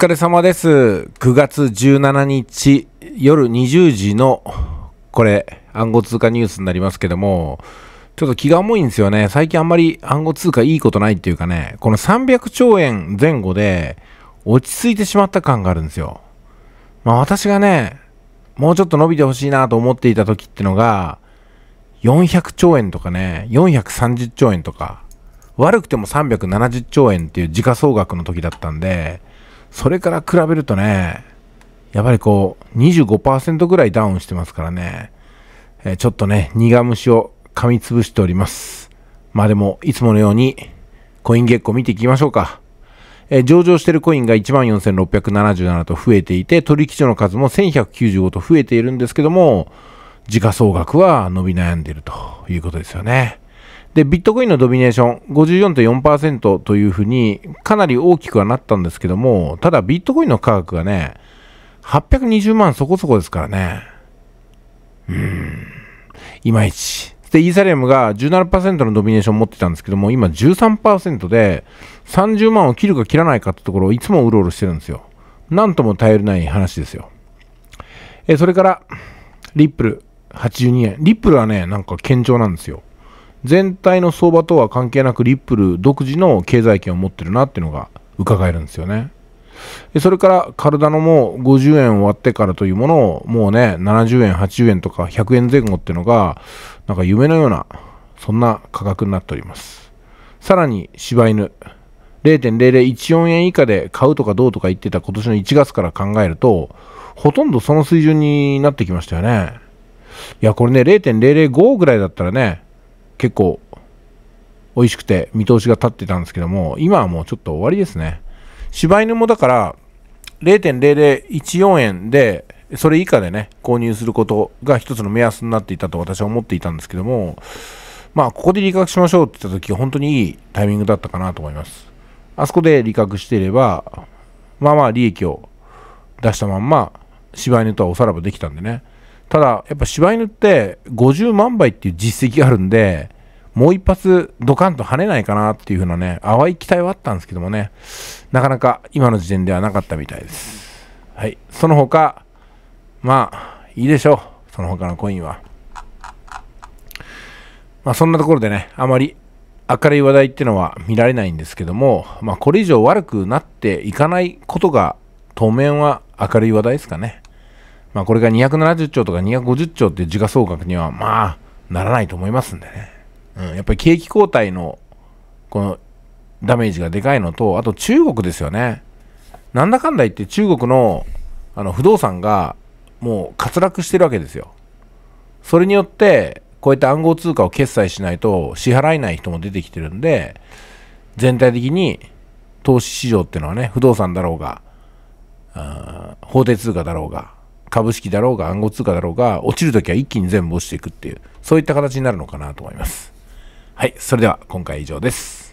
お疲れ様です。9月17日夜20時のこれ暗号通貨ニュースになりますけども、ちょっと気が重いんですよね。最近あんまり暗号通貨いいことないっていうかね、この300兆円前後で落ち着いてしまった感があるんですよ。まあ私がね、もうちょっと伸びてほしいなと思っていた時ってのが、400兆円とかね、430兆円とか、悪くても370兆円っていう時価総額の時だったんで、それから比べるとね、やっぱりこう、25%ぐらいダウンしてますからね、えー、ちょっとね、苦虫を噛みつぶしております。まあでも、いつものように、コイン月光見ていきましょうか。えー、上場しているコインが14,677と増えていて、取引所の数も1195と増えているんですけども、時価総額は伸び悩んでいるということですよね。で、ビットコインのドミネーション54.4%というふうにかなり大きくはなったんですけども、ただビットコインの価格がね、820万そこそこですからね。うーん。いまいち。で、イーサリアムが17%のドミネーションを持ってたんですけども、今13%で30万を切るか切らないかってところをいつもうろうろしてるんですよ。なんとも頼りない話ですよ。え、それから、リップル82円。リップルはね、なんか堅調なんですよ。全体の相場とは関係なくリップル独自の経済圏を持ってるなっていうのが伺えるんですよね。それからカルダノも50円わってからというものをもうね70円80円とか100円前後っていうのがなんか夢のようなそんな価格になっておりますさらに柴犬0.0014円以下で買うとかどうとか言ってた今年の1月から考えるとほとんどその水準になってきましたよねいやこれね0.005ぐらいだったらね結構美味しくて見通しが立ってたんですけども、今はもうちょっと終わりですね。柴犬もだから0.0014円で、それ以下でね、購入することが一つの目安になっていたと私は思っていたんですけども、まあ、ここで利確しましょうって言った時、本当にいいタイミングだったかなと思います。あそこで利確していれば、まあまあ利益を出したまんま、柴犬とはおさらばできたんでね。ただ、やっぱ柴犬って50万倍っていう実績があるんで、もう一発ドカンと跳ねないかなっていう風なね、淡い期待はあったんですけどもね、なかなか今の時点ではなかったみたいです。はい。その他、まあ、いいでしょう。その他のコインは。まあ、そんなところでね、あまり明るい話題っていうのは見られないんですけども、まあ、これ以上悪くなっていかないことが、当面は明るい話題ですかね。まあ、これが270兆とか250兆っていう時価総額には、まあ、ならないと思いますんでね。うん、やっぱり景気後退の、この、ダメージがでかいのと、あと中国ですよね。なんだかんだ言って中国の、あの、不動産が、もう滑落してるわけですよ。それによって、こういった暗号通貨を決済しないと支払えない人も出てきてるんで、全体的に投資市場っていうのはね、不動産だろうが、法定通貨だろうが、株式だろうが暗号通貨だろうが、落ちるときは一気に全部落ちていくっていう、そういった形になるのかなと思います。はい、それでは今回以上です。